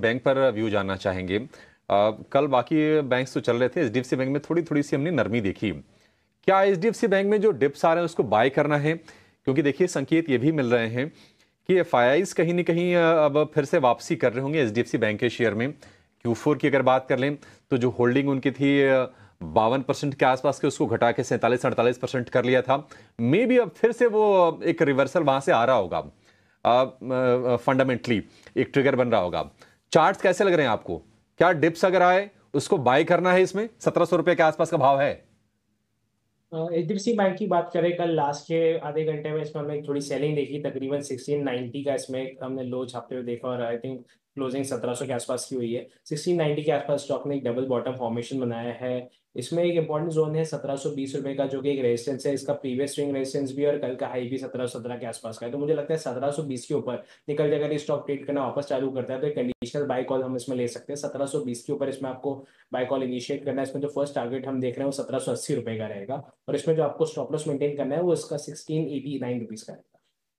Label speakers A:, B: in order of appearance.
A: bank पर view जानना चाहेंगे आ, कल बाकी बैंक तो चल रहे थे एच बैंक में थोड़ी थोड़ी सी हमने नरमी देखी क्या एच बैंक में जो डिप्स आ रहे हैं उसको बाय करना है क्योंकि देखिए संकेत ये भी मिल रहे हैं कि एफ कहीं ना कहीं अब फिर से वापसी कर रहे होंगे एच बैंक के शेयर में क्यू की अगर बात कर लें तो जो होल्डिंग उनकी थी बावन परसेंट के आसपास के उसको घटा के सैंतालीस अड़तालीस परसेंट कर लिया था मे भी अब फिर से वो एक रिवर्सल वहाँ से आ रहा होगा फंडामेंटली एक ट्रिगर बन रहा होगा चार्ट कैसे लग रहे हैं आपको क्या डिप्स अगर आए उसको बाय करना है इसमें सत्रह सौ रुपए के आसपास का भाव है
B: एच बैंक की बात करें कल लास्ट के आधे घंटे में इसमें हमने थोड़ी सेलिंग देखी तकरीबन नाइनटी का इसमें हमने लो छापते हुए देखा और आई थिंक क्लोजिंग सौ के आसपास की हुई है 1690 के आसपास स्टॉक ने एक डबल बॉटम फॉर्मेशन बनाया है इसमें एक इंपॉर्टेंट जोन है सत्रह सौ बीस रुपए का जो कि एक रेजिस्टेंस है इसका प्रीवियस स्विंग रेजिस्टेंस भी और कल का हाई भी सत्रह सत्रह के आसपास का है तो मुझे लगता है सत्रह सौ बीस के ऊपर निकल जाएगा अगर स्टॉक ट्रेड करना वापस चालू करता है तो एक कंडीशनल बाय कॉल हम इसमें ले सकते हैं सत्रह सौ बीस के ऊपर इसमें आपको बाय कॉल इनिशिएट करना है इसमें जो फर्स्ट टारगेट हम देख रहे हैं वो सत्रह सौ अस्सी रुपए का रहेगा और इसमें जो आपको स्टॉप लॉस मेंटेन करना है वो इसका सिक्सटीन एटी नाइन रुपीज का है